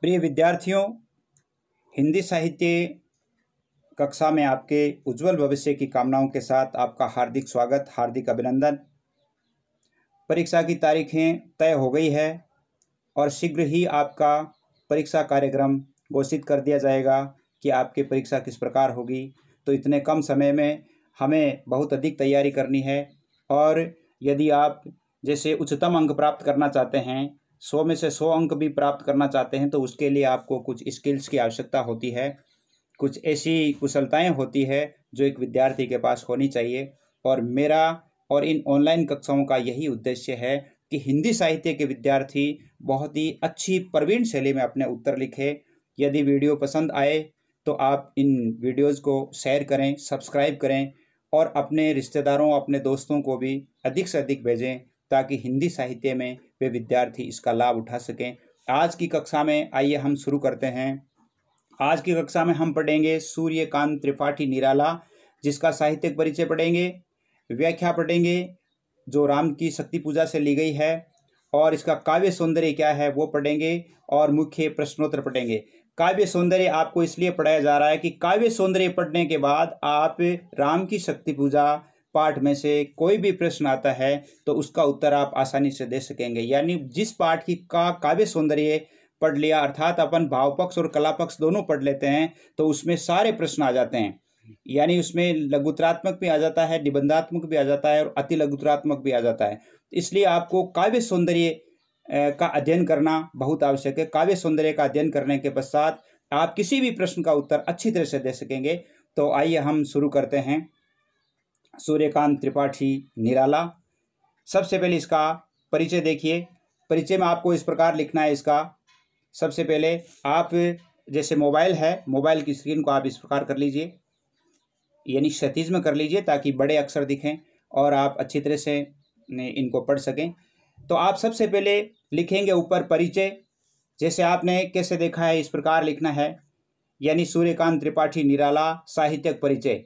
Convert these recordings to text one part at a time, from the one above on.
प्रिय विद्यार्थियों हिंदी साहित्य कक्षा में आपके उज्जवल भविष्य की कामनाओं के साथ आपका हार्दिक स्वागत हार्दिक अभिनंदन परीक्षा की तारीखें तय हो गई है और शीघ्र ही आपका परीक्षा कार्यक्रम घोषित कर दिया जाएगा कि आपकी परीक्षा किस प्रकार होगी तो इतने कम समय में हमें बहुत अधिक तैयारी करनी है और यदि आप जैसे उच्चतम अंक प्राप्त करना चाहते हैं सौ में से सौ अंक भी प्राप्त करना चाहते हैं तो उसके लिए आपको कुछ स्किल्स की आवश्यकता होती है कुछ ऐसी कुशलताएं होती है जो एक विद्यार्थी के पास होनी चाहिए और मेरा और इन ऑनलाइन कक्षाओं का यही उद्देश्य है कि हिंदी साहित्य के विद्यार्थी बहुत ही अच्छी प्रवीण शैली में अपने उत्तर लिखे यदि वीडियो पसंद आए तो आप इन वीडियोज़ को शेयर करें सब्सक्राइब करें और अपने रिश्तेदारों अपने दोस्तों को भी अधिक से अधिक भेजें ताकि हिंदी साहित्य में वे विद्यार्थी इसका लाभ उठा सकें आज की कक्षा में आइए हम शुरू करते हैं आज की कक्षा में हम पढ़ेंगे सूर्यकांत त्रिपाठी निराला जिसका साहित्यिक परिचय पढ़ेंगे व्याख्या पढ़ेंगे जो राम की शक्ति पूजा से ली गई है और इसका काव्य सौंदर्य क्या है वो पढ़ेंगे और मुख्य प्रश्नोत्तर पढ़ेंगे काव्य सौंदर्य आपको इसलिए पढ़ाया जा रहा है कि काव्य सौंदर्य पढ़ने के बाद आप राम की शक्ति पूजा पार्ट में से कोई भी प्रश्न आता है तो उसका उत्तर आप आसानी से दे सकेंगे यानी जिस पाठ की का काव्य सौंदर्य पढ़ लिया अर्थात अपन भावपक्ष और कलापक्ष दोनों पढ़ लेते हैं तो उसमें सारे प्रश्न आ जाते हैं यानी उसमें लघुतरात्मक भी आ जाता है निबंधात्मक भी आ जाता है और अति लघुतरात्मक भी आ जाता है इसलिए आपको काव्य सौंदर्य का अध्ययन करना बहुत आवश्यक है काव्य सौंदर्य का अध्ययन करने के पश्चात आप किसी भी प्रश्न का उत्तर अच्छी तरह से दे सकेंगे तो आइए हम शुरू करते हैं सूर्यकांत त्रिपाठी निराला सबसे पहले इसका परिचय देखिए परिचय में आपको इस प्रकार लिखना है इसका सबसे पहले आप जैसे मोबाइल है मोबाइल की स्क्रीन को आप इस प्रकार कर लीजिए यानी क्षतिज में कर लीजिए ताकि बड़े अक्षर दिखें और आप अच्छी तरह से इनको पढ़ सकें तो आप सबसे पहले लिखेंगे ऊपर परिचय जैसे आपने कैसे देखा है इस प्रकार लिखना है यानी सूर्यकांत त्रिपाठी निराला साहित्यक परिचय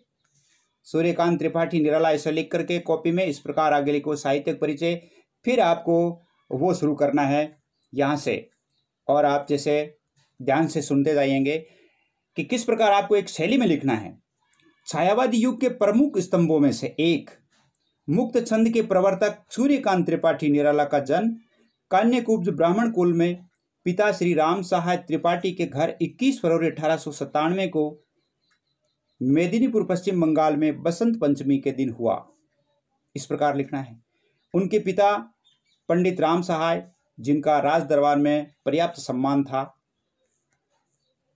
सूर्यकांत त्रिपाठी निराला ऐसा लिख करके कॉपी में इस प्रकार आगे लिखो साहित्यिक परिचय फिर आपको वो शुरू करना है यहाँ से और आप जैसे ध्यान से सुनते जाइएंगे कि किस प्रकार आपको एक शैली में लिखना है छायावादी युग के प्रमुख स्तंभों में से एक मुक्त छंद के प्रवर्तक सूर्यकांत त्रिपाठी निराला का जन्म कान्यकुब्ज ब्राह्मण कुल में पिता श्री राम सहाय त्रिपाठी के घर 21 फरवरी अठारह को मेदिनीपुर पश्चिम बंगाल में बसंत पंचमी के दिन हुआ इस प्रकार लिखना है उनके पिता पंडित राम सहाय जिनका राज दरबार में पर्याप्त सम्मान था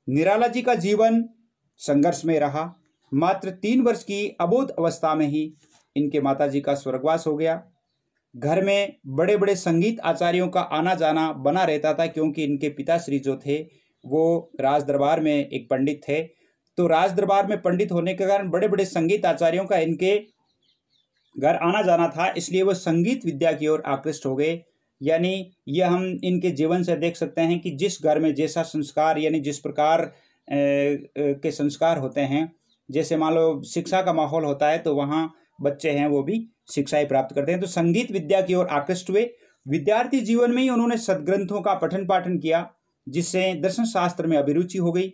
निराला जी का जीवन संघर्ष में रहा मात्र तीन वर्ष की अबोध अवस्था में ही इनके माताजी का स्वर्गवास हो गया घर में बड़े बड़े संगीत आचार्यों का आना जाना बना रहता था क्योंकि इनके पिताश्री जो थे वो राज दरबार में एक पंडित थे तो राज दरबार में पंडित होने के कारण बड़े बड़े संगीत आचार्यों का इनके घर आना जाना था इसलिए वो संगीत विद्या की ओर आकृष्ट हो गए यानी यह हम इनके जीवन से देख सकते हैं कि जिस घर में जैसा संस्कार यानी जिस प्रकार के संस्कार होते हैं जैसे मान लो शिक्षा का माहौल होता है तो वहाँ बच्चे हैं वो भी शिक्षाएं प्राप्त करते हैं तो संगीत विद्या की ओर आकृष्ट हुए विद्यार्थी जीवन में ही उन्होंने सदग्रंथों का पठन पाठन किया जिससे दर्शन शास्त्र में अभिरुचि हो गई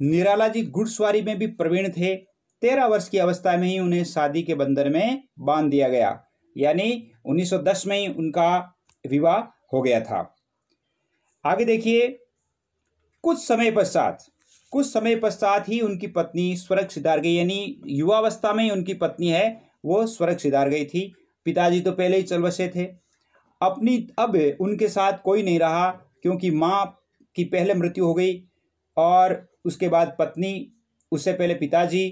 निराला जी घुड़सवारी में भी प्रवीण थे तेरह वर्ष की अवस्था में ही उन्हें शादी के बंधन में बांध दिया गया यानी 1910 में ही उनका विवाह हो गया था आगे देखिए कुछ समय पश्चात कुछ समय पश्चात ही उनकी पत्नी स्वर्ग सिधार गई यानी युवावस्था में ही उनकी पत्नी है वो स्वर्ग सिधार गई थी पिताजी तो पहले ही चल बसे थे अपनी अब उनके साथ कोई नहीं रहा क्योंकि माँ की पहले मृत्यु हो गई और उसके बाद पत्नी उससे पहले पिताजी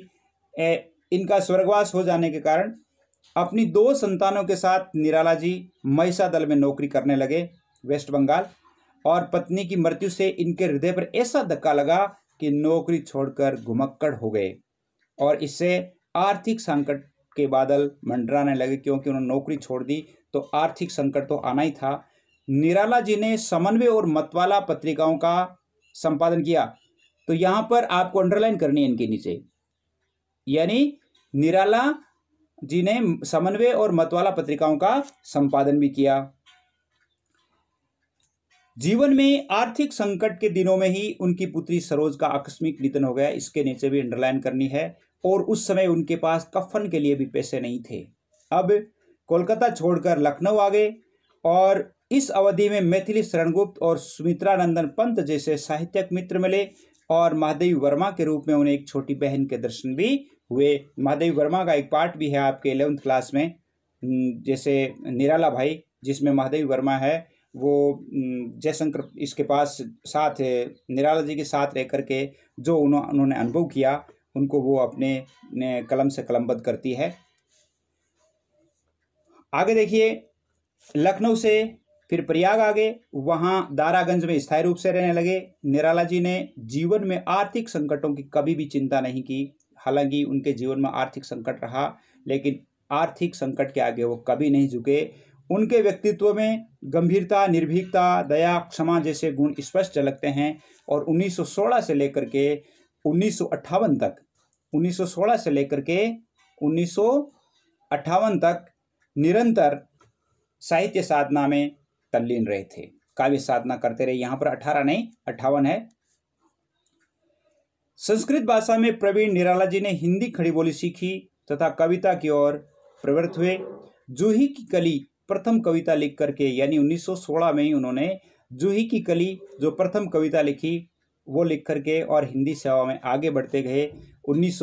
इनका स्वर्गवास हो जाने के कारण अपनी दो संतानों के साथ निराला जी महिषा दल में नौकरी करने लगे वेस्ट बंगाल और पत्नी की मृत्यु से इनके हृदय पर ऐसा धक्का लगा कि नौकरी छोड़कर घुमक्कड़ हो गए और इससे आर्थिक संकट के बादल मंडराने लगे क्योंकि उन्होंने नौकरी छोड़ दी तो आर्थिक संकट तो आना ही था निराला जी ने समन्वय और मतवाला पत्रिकाओं का संपादन किया तो यहां पर आपको अंडरलाइन करनी है इनके नीचे यानी निराला जी ने समन्वय और मतवाला पत्रिकाओं का संपादन भी किया जीवन में आर्थिक संकट के दिनों में ही उनकी पुत्री सरोज का आकस्मिक निधन हो गया इसके नीचे भी अंडरलाइन करनी है और उस समय उनके पास कफन के लिए भी पैसे नहीं थे अब कोलकाता छोड़कर लखनऊ आ गए और इस अवधि में मैथिली शरणगुप्त और सुमित्रानंदन पंत जैसे साहित्यक मित्र मिले और महादेवी वर्मा के रूप में उन्हें एक छोटी बहन के दर्शन भी हुए महादेवी वर्मा का एक पार्ट भी है आपके एलेवंथ क्लास में जैसे निराला भाई जिसमें महादेवी वर्मा है वो जयशंकर इसके पास साथ निराला जी के साथ रह करके जो उन्होंने अनुभव किया उनको वो अपने कलम से कलमबद्ध करती है आगे देखिए लखनऊ से फिर प्रयाग आ गए वहाँ दारागंज में स्थायी रूप से रहने लगे निराला जी ने जीवन में आर्थिक संकटों की कभी भी चिंता नहीं की हालांकि उनके जीवन में आर्थिक संकट रहा लेकिन आर्थिक संकट के आगे वो कभी नहीं झुके उनके व्यक्तित्व में गंभीरता निर्भीकता दया क्षमा जैसे गुण स्पष्ट झलकते हैं और 1916 से लेकर के उन्नीस तक 1916 से लेकर के उन्नीस तक निरंतर साहित्य साधना में तल्लीन रहे थे काव्य साधना करते रहे यहाँ पर अठारह नहीं अट्ठावन है संस्कृत भाषा में प्रवीण निराला जी ने हिंदी खड़ी बोली सीखी तथा कविता की ओर प्रवृत्त हुए जूही की कली प्रथम कविता लिख करके यानी 1916 में ही उन्होंने जूही की कली जो प्रथम कविता लिखी वो लिख करके और हिंदी सेवा में आगे बढ़ते गए उन्नीस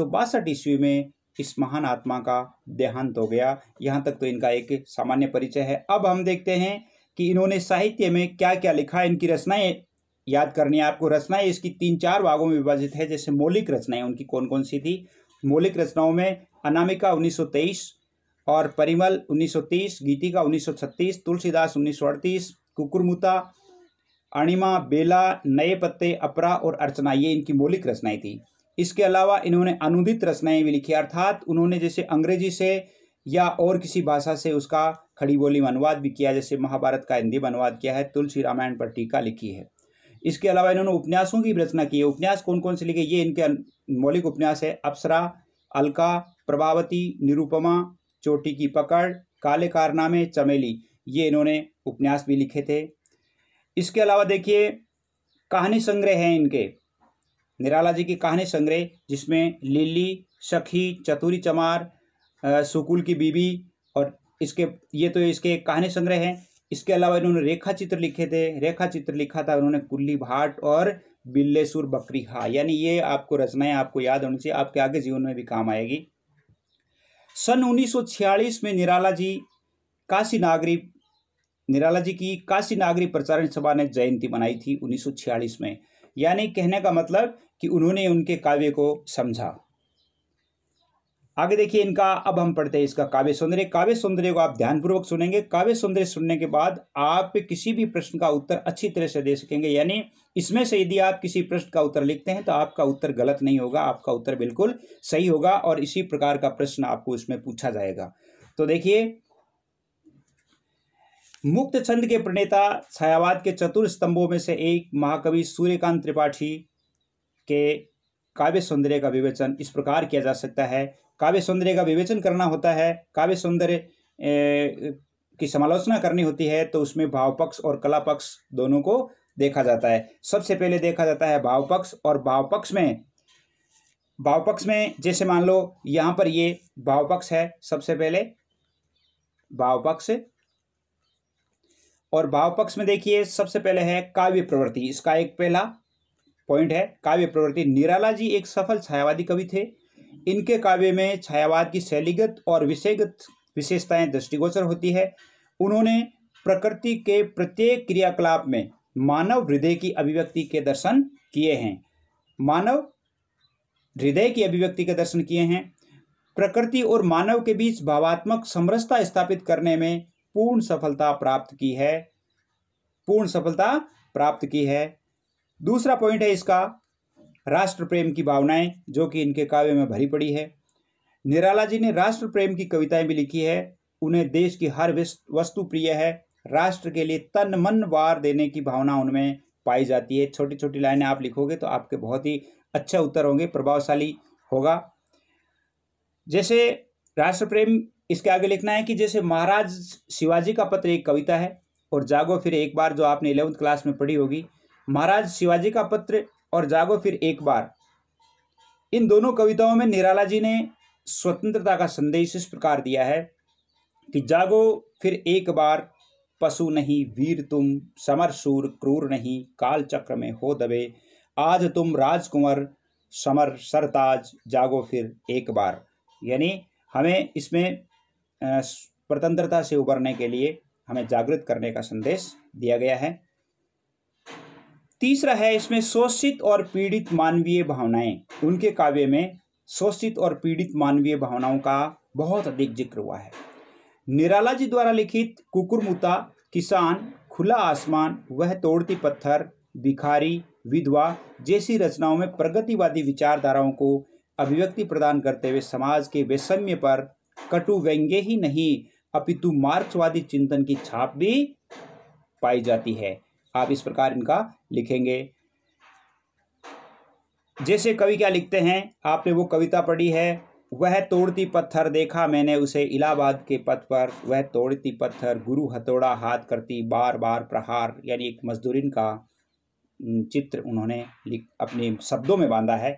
ईस्वी में इस महान आत्मा का देहांत हो गया यहाँ तक तो इनका एक सामान्य परिचय है अब हम देखते हैं कि इन्होंने साहित्य में क्या क्या लिखा इनकी रचनाएं याद करनी है आपको रचनाएं इसकी तीन चार भागों में विभाजित है जैसे मौलिक रचनाएं उनकी कौन कौन सी थी मौलिक रचनाओं में अनामिका 1923 और परिमल 1930 गीतिका 1936 तुलसीदास 1938 कुकुरमुता अणिमा बेला नए पत्ते अपरा और अर्चना ये इनकी मौलिक रचनाएं थी इसके अलावा इन्होंने अनुदित रचनाएं भी लिखी अर्थात उन्होंने जैसे अंग्रेजी से या और किसी भाषा से उसका खड़ी बोली में अनुवाद भी किया जैसे महाभारत का हिंदी में अनुवाद किया है तुलसी रामायण पर टीका लिखी है इसके अलावा इन्होंने उपन्यासों की रचना की है उपन्यास कौन कौन से लिखे ये इनके मौलिक उपन्यास है अप्सरा अलका प्रभावती निरुपमा चोटी की पकड़ काले कारनामे चमेली ये इन्होंने उपन्यास भी लिखे थे इसके अलावा देखिए कहानी संग्रह हैं इनके निराला जी की कहानी संग्रह जिसमें लिली सखी चतुरी चमार सुकुल की बीबी और इसके ये तो इसके कहानी संग्रह हैं इसके अलावा इन्होंने रेखा चित्र लिखे थे रेखा चित्र लिखा था उन्होंने कुल्ली भाट और बिल्लेसुर बकरीहा यानी ये आपको रचनाएं आपको याद होनी चाहिए आपके आगे जीवन में भी काम आएगी सन 1946 में निराला जी काशी नागरी निराला जी की काशी नागरी प्रचारण सभा ने जयंती मनाई थी 1946 में यानी कहने का मतलब कि उन्होंने उनके काव्य को समझा आगे देखिए इनका अब हम पढ़ते हैं इसका काव्य सौंदर्य काव्य सौंदर्य को आप ध्यानपूर्वक सुनेंगे काव्य सौंदर्य सुनने के बाद आप किसी भी प्रश्न का उत्तर अच्छी तरह से दे सकेंगे यानी इसमें से यदि आप किसी प्रश्न का उत्तर लिखते हैं तो आपका उत्तर गलत नहीं होगा आपका उत्तर बिल्कुल सही होगा और इसी प्रकार का प्रश्न आपको इसमें पूछा जाएगा तो देखिए मुक्त छंद के प्रणेता छायावाद के चतुर स्तंभों में से एक महाकवि सूर्यकांत त्रिपाठी के काव्य सौंदर्य का विवेचन इस प्रकार किया जा सकता है काव्य सौंदर्य का विवेचन करना होता है काव्य सौंदर्य की समालोचना करनी होती है तो उसमें भाव पक्ष और कला पक्ष दोनों को देखा जाता है सबसे पहले देखा जाता है भाव पक्ष और भाव पक्ष में भाव पक्ष में जैसे मान लो यहाँ पर ये भाव पक्ष है सबसे पहले भाव पक्ष और भाव पक्ष में देखिए सबसे पहले है काव्य प्रवृत्ति इसका एक पहला पॉइंट है काव्य प्रवृत्ति निराला जी एक सफल छायावादी कवि थे इनके काव्य में छायावाद की शैलीगत और विषयगत विशेषताएं दृष्टिगोचर होती है उन्होंने प्रकृति के प्रत्येक क्रियाकलाप में मानव हृदय की अभिव्यक्ति के दर्शन किए हैं मानव हृदय की अभिव्यक्ति के दर्शन किए हैं प्रकृति और मानव के बीच भावात्मक समरसता स्थापित करने में पूर्ण सफलता प्राप्त की है पूर्ण सफलता प्राप्त की है दूसरा पॉइंट है इसका राष्ट्र प्रेम की भावनाएं जो कि इनके काव्य में भरी पड़ी है निराला जी ने राष्ट्र प्रेम की कविताएं भी लिखी है उन्हें देश की हर वस्तु प्रिय है राष्ट्र के लिए तन मन वार देने की भावना उनमें पाई जाती है छोटी छोटी लाइनें आप लिखोगे तो आपके बहुत ही अच्छा उत्तर होंगे प्रभावशाली होगा जैसे राष्ट्र प्रेम इसके आगे लिखना है कि जैसे महाराज शिवाजी का पत्र एक कविता है और जागो फिर एक बार जो आपने इलेवंथ क्लास में पढ़ी होगी महाराज शिवाजी का पत्र और जागो फिर एक बार इन दोनों कविताओं में निराला जी ने स्वतंत्रता का संदेश इस प्रकार दिया है कि जागो फिर एक बार पशु नहीं वीर तुम समर सूर क्रूर नहीं काल चक्र में हो दबे आज तुम राजकुमार समर सरताज जागो फिर एक बार यानी हमें इसमें स्वतंत्रता से उबरने के लिए हमें जागृत करने का संदेश दिया गया है तीसरा है इसमें शोषित और पीड़ित मानवीय भावनाएं उनके काव्य में शोषित और पीड़ित मानवीय भावनाओं का बहुत अधिक जिक्र हुआ है निराला जी द्वारा लिखित कुकुरमुता किसान खुला आसमान वह तोड़ती पत्थर भिखारी विधवा जैसी रचनाओं में प्रगतिवादी विचारधाराओं को अभिव्यक्ति प्रदान करते हुए समाज के वैषम्य पर कटु व्यंग्य ही नहीं अपितु मार्क्सवादी चिंतन की छाप भी पाई जाती है आप इस प्रकार इनका लिखेंगे जैसे कवि क्या लिखते हैं आपने वो कविता पढ़ी है वह तोड़ती पत्थर देखा मैंने उसे इलाहाबाद के पथ पर वह तोड़ती पत्थर गुरु हथौड़ा हाथ करती बार बार प्रहार यानी एक मजदूरिन का चित्र उन्होंने अपने शब्दों में बांधा है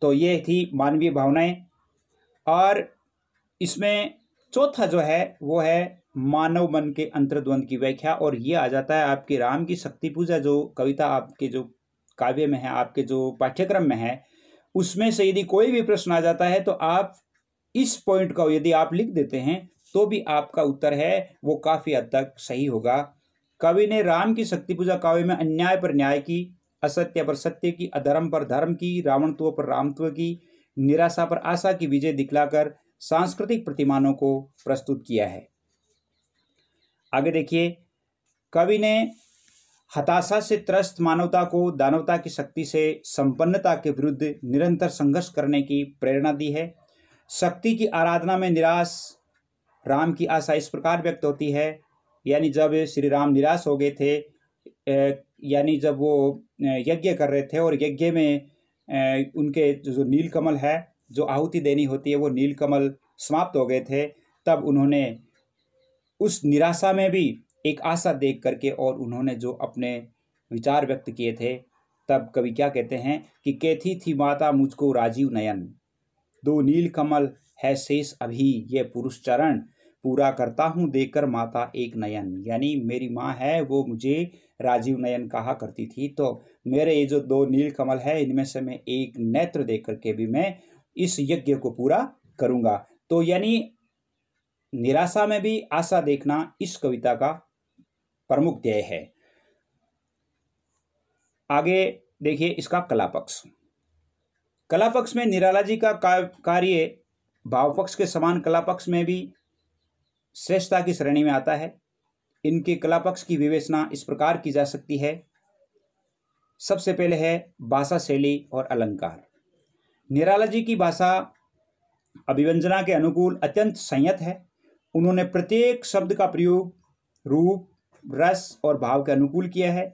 तो ये थी मानवीय भावनाएं और इसमें चौथा जो है वो है मानव मन के अंतर्द्वंद की व्याख्या और ये आ जाता है आपके राम की शक्ति पूजा जो कविता आपके जो काव्य में है आपके जो पाठ्यक्रम में है उसमें से यदि कोई भी प्रश्न आ जाता है तो आप इस पॉइंट का यदि आप लिख देते हैं तो भी आपका उत्तर है वो काफ़ी हद तक सही होगा कवि ने राम की शक्ति पूजा काव्य में अन्याय पर न्याय की असत्य पर सत्य की अधर्म पर धर्म की रावणत्व पर रामत्व की निराशा पर आशा की विजय दिखलाकर सांस्कृतिक प्रतिमानों को प्रस्तुत किया है आगे देखिए कवि ने हताशा से त्रस्त मानवता को दानवता की शक्ति से संपन्नता के विरुद्ध निरंतर संघर्ष करने की प्रेरणा दी है शक्ति की आराधना में निराश राम की आशा इस प्रकार व्यक्त होती है यानी जब श्री राम निराश हो गए थे यानी जब वो यज्ञ कर रहे थे और यज्ञ में उनके जो नीलकमल है जो आहुति देनी होती है वो नीलकमल समाप्त हो गए थे तब उन्होंने उस निराशा में भी एक आशा देख करके और उन्होंने जो अपने विचार व्यक्त किए थे तब कवि क्या कहते हैं कि कैथी थी माता मुझको राजीव नयन दो नील कमल है शेष अभी ये पुरुष चरण पूरा करता हूँ देखकर माता एक नयन यानी मेरी माँ है वो मुझे राजीव नयन कहा करती थी तो मेरे ये जो दो नील कमल है इनमें से मैं एक नेत्र देख करके भी मैं इस यज्ञ को पूरा करूँगा तो यानी निराशा में भी आशा देखना इस कविता का प्रमुख ध्येय है आगे देखिए इसका कला पक्ष कला पक्ष में निराला जी का कार्य भाव पक्ष के समान कला पक्ष में भी श्रेष्ठता की श्रेणी में आता है इनके कला पक्ष की विवेचना इस प्रकार की जा सकती है सबसे पहले है भाषा शैली और अलंकार निराला जी की भाषा अभिव्यंजना के अनुकूल अत्यंत संयत है उन्होंने प्रत्येक शब्द का प्रयोग रूप रस और भाव के अनुकूल किया है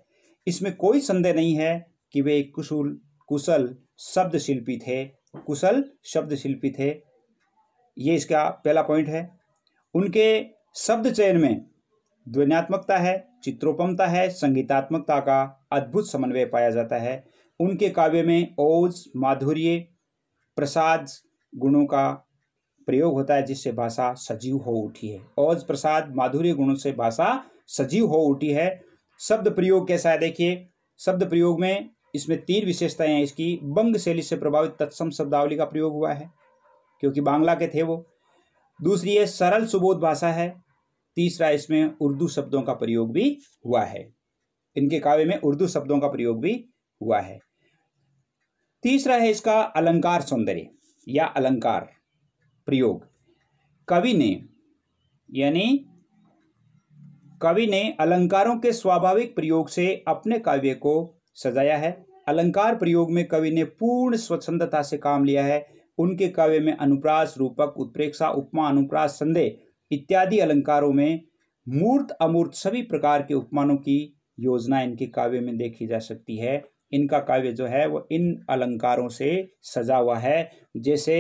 इसमें कोई संदेह नहीं है कि वे एक कुशल कुशल शब्द शिल्पी थे कुशल शब्द शिल्पी थे ये इसका पहला पॉइंट है उनके शब्द चयन में ध्वनियात्मकता है चित्रोपमता है संगीतात्मकता का अद्भुत समन्वय पाया जाता है उनके काव्य में ओज माधुर्य प्रसाद गुणों का प्रयोग होता है जिससे भाषा सजीव हो उठी है औज प्रसाद माधुरी गुण से भाषा सजीव हो उठी है शब्द प्रयोग कैसा है देखिए शब्द प्रयोग में इसमें तीन विशेषताएं हैं इसकी बंग शैली से प्रभावित तत्सम शब्दावली का प्रयोग हुआ है क्योंकि बांग्ला के थे वो दूसरी है सरल सुबोध भाषा है तीसरा इसमें उर्दू शब्दों का प्रयोग भी हुआ है इनके काव्य में उर्दू शब्दों का प्रयोग भी हुआ है तीसरा है इसका अलंकार सौंदर्य या अलंकार प्रयोग कवि ने यानी कवि ने अलंकारों के स्वाभाविक प्रयोग से अपने काव्य को सजाया है अलंकार प्रयोग में कवि ने पूर्ण स्वच्छंदता से काम लिया है उनके काव्य में अनुप्रास रूपक उत्प्रेक्षा उपमा अनुप्रास संदेह इत्यादि अलंकारों में मूर्त अमूर्त सभी प्रकार के उपमानों की योजना इनके काव्य में देखी जा सकती है इनका काव्य जो है वो इन अलंकारों से सजा हुआ है जैसे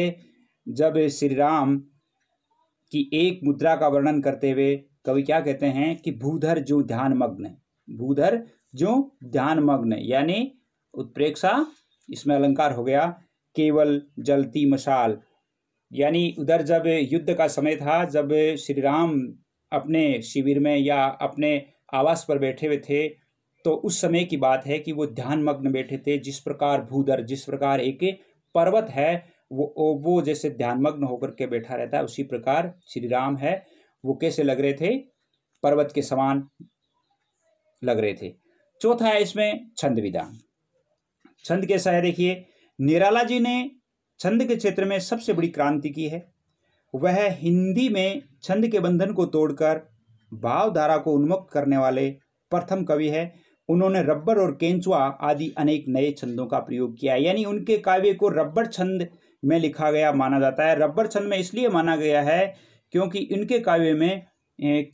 जब श्री राम की एक मुद्रा का वर्णन करते हुए कवि क्या कहते हैं कि भूधर जो ध्यान मग्न भूधर जो ध्यान मग्न यानी उत्प्रेक्षा इसमें अलंकार हो गया केवल जलती मशाल यानी उधर जब युद्ध का समय था जब श्री राम अपने शिविर में या अपने आवास पर बैठे हुए थे तो उस समय की बात है कि वो ध्यानमग्न बैठे थे जिस प्रकार भूधर जिस प्रकार एक पर्वत है वो वो जैसे ध्यानमग्न होकर के बैठा रहता है उसी प्रकार श्री राम है वो कैसे लग रहे थे पर्वत के समान लग रहे थे चौथा है इसमें छंद विधान छंद कैसा है देखिए निराला जी ने छंद के क्षेत्र में सबसे बड़ी क्रांति की है वह हिंदी में छंद के बंधन को तोड़कर भावधारा को उन्मुक्त करने वाले प्रथम कवि है उन्होंने रब्बर और केंचुआ आदि अनेक नए छंदों का प्रयोग किया यानी उनके काव्य को रब्बर छंद में लिखा गया माना जाता है रब्बर छंद में इसलिए माना गया है क्योंकि इनके काव्य में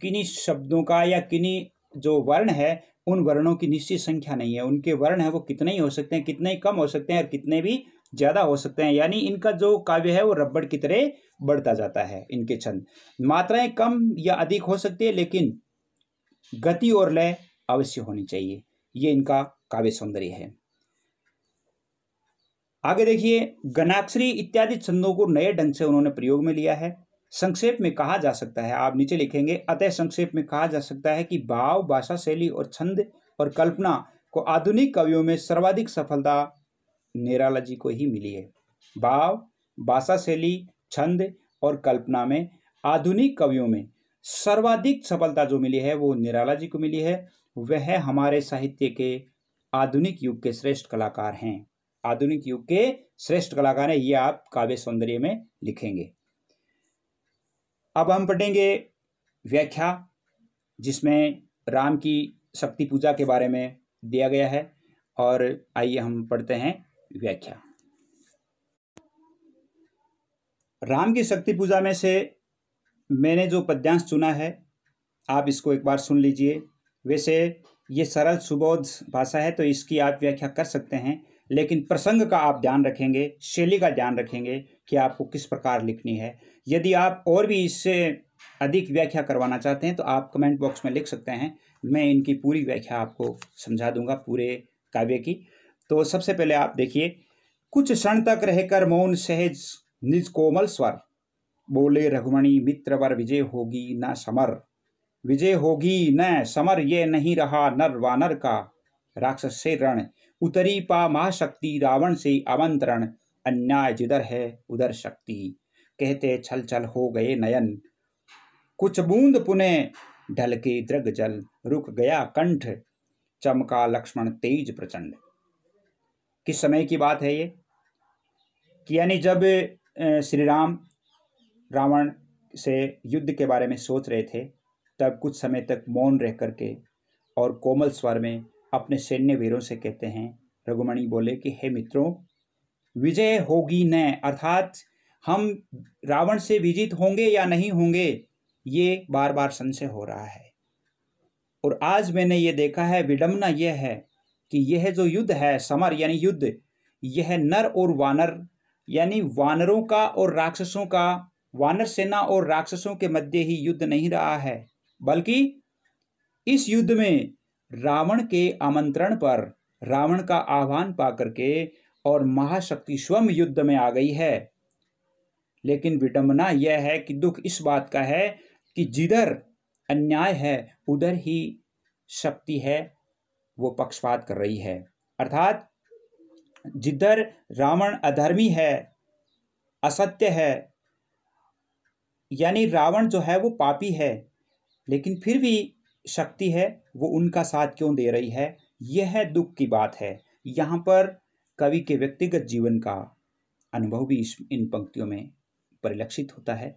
किन्हीं शब्दों का या किन्हीं जो वर्ण है उन वर्णों की निश्चित संख्या नहीं है उनके वर्ण है वो कितने ही हो सकते हैं कितने ही कम हो सकते हैं और कितने भी ज़्यादा हो सकते हैं यानी इनका जो काव्य है वो रबड़ की तरह बढ़ता जाता है इनके छंद मात्राएं कम या अधिक हो सकती है लेकिन गति और लय अवश्य होनी चाहिए ये इनका काव्य सौंदर्य है आगे देखिए गनाक्षरी इत्यादि छंदों को नए ढंग से उन्होंने प्रयोग में लिया है संक्षेप में कहा जा सकता है आप नीचे लिखेंगे अतः संक्षेप में कहा जा सकता है कि भाव भाषा शैली और छंद और कल्पना को आधुनिक कवियों में सर्वाधिक सफलता निराला जी को ही मिली है भाव भाषा शैली छंद और कल्पना में आधुनिक कवियों में सर्वाधिक सफलता जो मिली है वो निराला जी को मिली है वह हमारे साहित्य के आधुनिक युग के श्रेष्ठ कलाकार हैं आधुनिक युग के श्रेष्ठ कलाकार हैं ये आप काव्य सौंदर्य में लिखेंगे अब हम पढ़ेंगे व्याख्या जिसमें राम की शक्ति पूजा के बारे में दिया गया है और आइए हम पढ़ते हैं व्याख्या राम की शक्ति पूजा में से मैंने जो पद्यांश चुना है आप इसको एक बार सुन लीजिए वैसे ये सरल सुबोध भाषा है तो इसकी आप व्याख्या कर सकते हैं लेकिन प्रसंग का आप ध्यान रखेंगे शैली का ध्यान रखेंगे कि आपको किस प्रकार लिखनी है यदि आप और भी इससे अधिक व्याख्या करवाना चाहते हैं तो आप कमेंट बॉक्स में लिख सकते हैं मैं इनकी पूरी व्याख्या आपको समझा दूंगा पूरे काव्य की तो सबसे पहले आप देखिए कुछ क्षण तक रहकर मौन सहज निज कोमल स्वर बोले रघुमणि मित्र वर विजय होगी न समर विजय होगी न समर ये नहीं रहा नर वानर का राक्षस से रण उतरी पा महाशक्ति रावण से आमंत्रण अन्याय जिधर है उधर शक्ति कहते छल छल हो गए नयन कुछ बूंद पुने ढल के द्रग जल रुक गया कंठ चमका लक्ष्मण तेज प्रचंड किस समय की बात है ये कि यानी जब श्री राम रावण से युद्ध के बारे में सोच रहे थे तब कुछ समय तक मौन रह करके और कोमल स्वर में अपने सैन्य वीरों से कहते हैं रघुमणि बोले कि हे मित्रों विजय होगी न अर्थात हम रावण से विजित होंगे या नहीं होंगे ये बार बार संशय हो रहा है और आज मैंने ये देखा है विडम्बना यह है कि यह जो युद्ध है समर यानी युद्ध यह नर और वानर यानी वानरों का और राक्षसों का वानर सेना और राक्षसों के मध्य ही युद्ध नहीं रहा है बल्कि इस युद्ध में रावण के आमंत्रण पर रावण का आह्वान पाकर के और महाशक्ति स्वयं युद्ध में आ गई है लेकिन विडम्बना यह है कि दुख इस बात का है कि जिधर अन्याय है उधर ही शक्ति है वो पक्षपात कर रही है अर्थात जिधर रावण अधर्मी है असत्य है यानी रावण जो है वो पापी है लेकिन फिर भी शक्ति है वो उनका साथ क्यों दे रही है यह दुख की बात है यहाँ पर कवि के व्यक्तिगत जीवन का अनुभव भी इस इन पंक्तियों में परिलक्षित होता है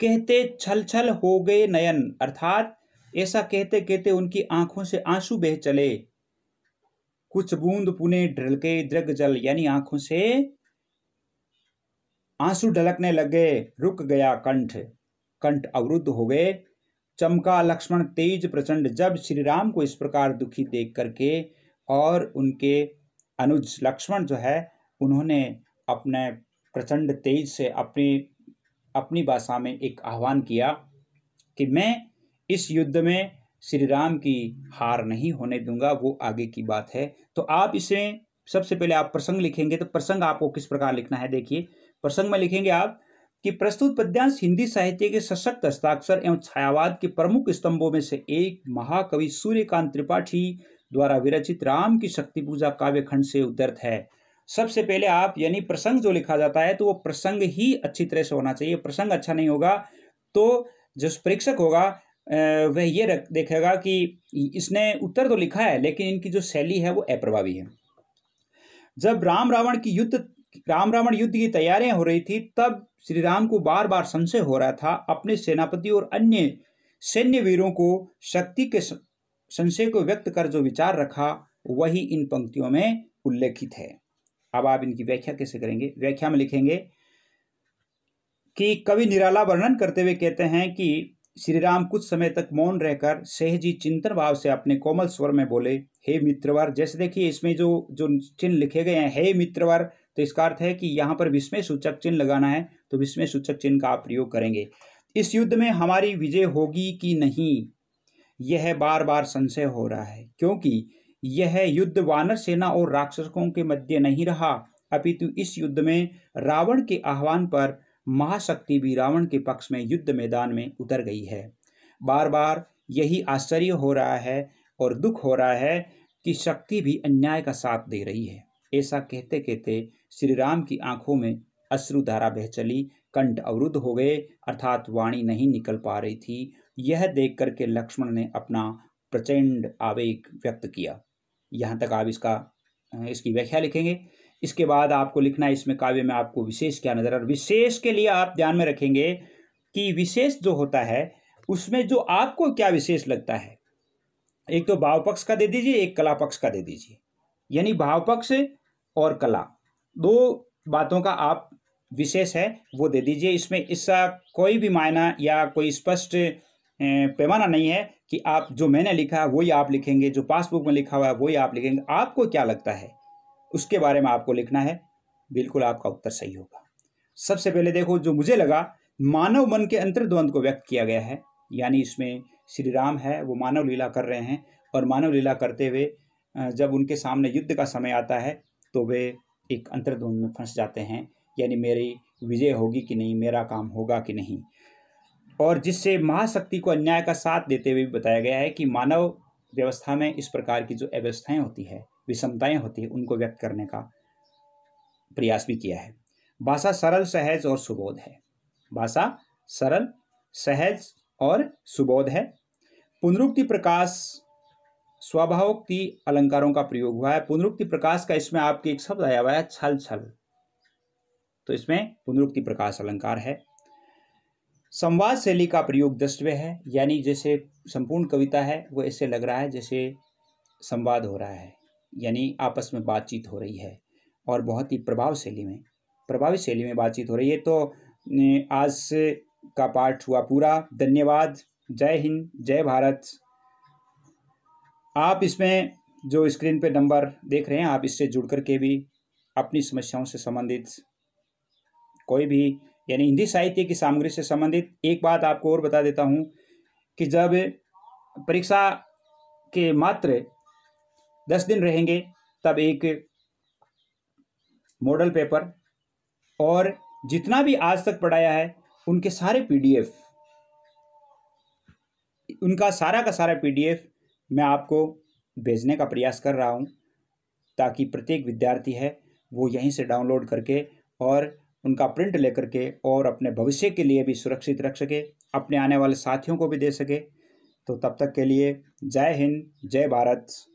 कहते छल छल हो गए नयन अर्थात ऐसा कहते कहते उनकी आंखों से आंसू बह चले कुछ बूंद पुने ढलके दृग जल यानी आंखों से आंसू ढलकने लगे रुक गया कंठ कंठ अवरुद्ध हो गए चमका लक्ष्मण तेज प्रचंड जब श्री राम को इस प्रकार दुखी देख करके और उनके अनुज लक्ष्मण जो है उन्होंने अपने प्रचंड तेज से अपनी अपनी भाषा में एक आह्वान किया कि मैं इस युद्ध में श्री राम की हार नहीं होने दूंगा वो आगे की बात है तो आप इसे सबसे पहले आप प्रसंग लिखेंगे तो प्रसंग आपको किस प्रकार लिखना है देखिए प्रसंग में लिखेंगे आप कि प्रस्तुत पद्यांश हिंदी साहित्य के सशक्त हस्ताक्षर एवं छायावाद के प्रमुख स्तंभों में से एक महाकवि सूर्यकांत त्रिपाठी द्वारा विरचित राम की शक्ति पूजा काव्य खंड से उद्धृत है सबसे पहले आप यानी प्रसंग जो लिखा जाता है तो वो प्रसंग ही अच्छी तरह से होना चाहिए प्रसंग अच्छा नहीं होगा तो जो प्रेक्षक होगा वह ये देखेगा कि इसने उत्तर तो लिखा है लेकिन इनकी जो शैली है वो अप्रभावी है जब राम रावण की युद्ध राम रावण युद्ध की तैयारियां हो रही थी तब श्री राम को बार बार संशय हो रहा था अपने सेनापति और अन्य सैन्य वीरों को शक्ति के संशय को व्यक्त कर जो विचार रखा वही इन पंक्तियों में उल्लेखित है अब आप इनकी व्याख्या कैसे करेंगे व्याख्या में लिखेंगे कि कवि निराला वर्णन करते हुए कहते हैं कि श्री राम कुछ समय तक मौन रहकर सहजी चिंतन भाव से अपने कोमल स्वर में बोले हे मित्रवर जैसे देखिए इसमें जो जो चिन्ह लिखे गए हैं हे मित्रवर तो इसका अर्थ है कि यहाँ पर विस्मय सूचक चिन्ह लगाना है तो विस्मय सूचक चिन्ह का आप प्रयोग करेंगे इस युद्ध में हमारी विजय होगी कि नहीं यह बार बार संशय हो रहा है क्योंकि यह युद्ध वानर सेना और राक्षसों के मध्य नहीं रहा अपितु इस युद्ध में रावण के आह्वान पर महाशक्ति भी रावण के पक्ष में युद्ध मैदान में उतर गई है बार बार यही आश्चर्य हो रहा है और दुख हो रहा है कि शक्ति भी अन्याय का साथ दे रही है ऐसा कहते कहते श्री राम की आंखों में अश्रुधारा बह चली कंठ अवरुद्ध हो गए अर्थात वाणी नहीं निकल पा रही थी यह देख करके लक्ष्मण ने अपना प्रचंड आवेग व्यक्त किया यहाँ तक आप इसका इसकी व्याख्या लिखेंगे इसके बाद आपको लिखना है इसमें काव्य में आपको विशेष क्या नजर विशेष के लिए आप ध्यान में रखेंगे कि विशेष जो होता है उसमें जो आपको क्या विशेष लगता है एक तो भाव पक्ष का दे दीजिए एक कला पक्ष का दे दीजिए यानी भाव पक्ष और कला दो बातों का आप विशेष है वो दे दीजिए इसमें इसका कोई भी मायना या कोई स्पष्ट पैमाना नहीं है कि आप जो मैंने लिखा है वही आप लिखेंगे जो पासबुक में लिखा हुआ है वही आप लिखेंगे आपको क्या लगता है उसके बारे में आपको लिखना है बिल्कुल आपका उत्तर सही होगा सबसे पहले देखो जो मुझे लगा मानव मन के अंतर्द्वंद को व्यक्त किया गया है यानी इसमें श्री राम है वो मानव लीला कर रहे हैं और मानव लीला करते हुए जब उनके सामने युद्ध का समय आता है तो वे एक अंतर्द्वंद में फंस जाते हैं यानी मेरी विजय होगी कि नहीं मेरा काम होगा कि नहीं और जिससे महाशक्ति को अन्याय का साथ देते हुए भी बताया गया है कि मानव व्यवस्था में इस प्रकार की जो अव्यवस्थाएँ होती है विषमताएँ होती है उनको व्यक्त करने का प्रयास भी किया है भाषा सरल सहज और सुबोध है भाषा सरल सहज और सुबोध है पुनरुक्ति प्रकाश स्वाभावोक्ति अलंकारों का प्रयोग हुआ है पुनरुक्ति प्रकाश का इसमें आपके एक शब्द आया हुआ है छल छल तो इसमें पुनरुक्ति प्रकाश अलंकार है संवाद शैली का प्रयोग दृष्टव्य है यानी जैसे संपूर्ण कविता है वो ऐसे लग रहा है जैसे संवाद हो रहा है यानी आपस में बातचीत हो रही है और बहुत ही प्रभाव शैली में प्रभावी शैली में बातचीत हो रही है तो आज का पाठ हुआ पूरा धन्यवाद जय हिंद जय भारत आप इसमें जो स्क्रीन पे नंबर देख रहे हैं आप इससे जुड़ कर के भी अपनी समस्याओं से संबंधित कोई भी यानी हिंदी साहित्य की सामग्री से संबंधित एक बात आपको और बता देता हूँ कि जब परीक्षा के मात्र दस दिन रहेंगे तब एक मॉडल पेपर और जितना भी आज तक पढ़ाया है उनके सारे पीडीएफ उनका सारा का सारा पीडीएफ मैं आपको भेजने का प्रयास कर रहा हूँ ताकि प्रत्येक विद्यार्थी है वो यहीं से डाउनलोड करके और उनका प्रिंट लेकर के और अपने भविष्य के लिए भी सुरक्षित रख सके अपने आने वाले साथियों को भी दे सके तो तब तक के लिए जय हिंद जय भारत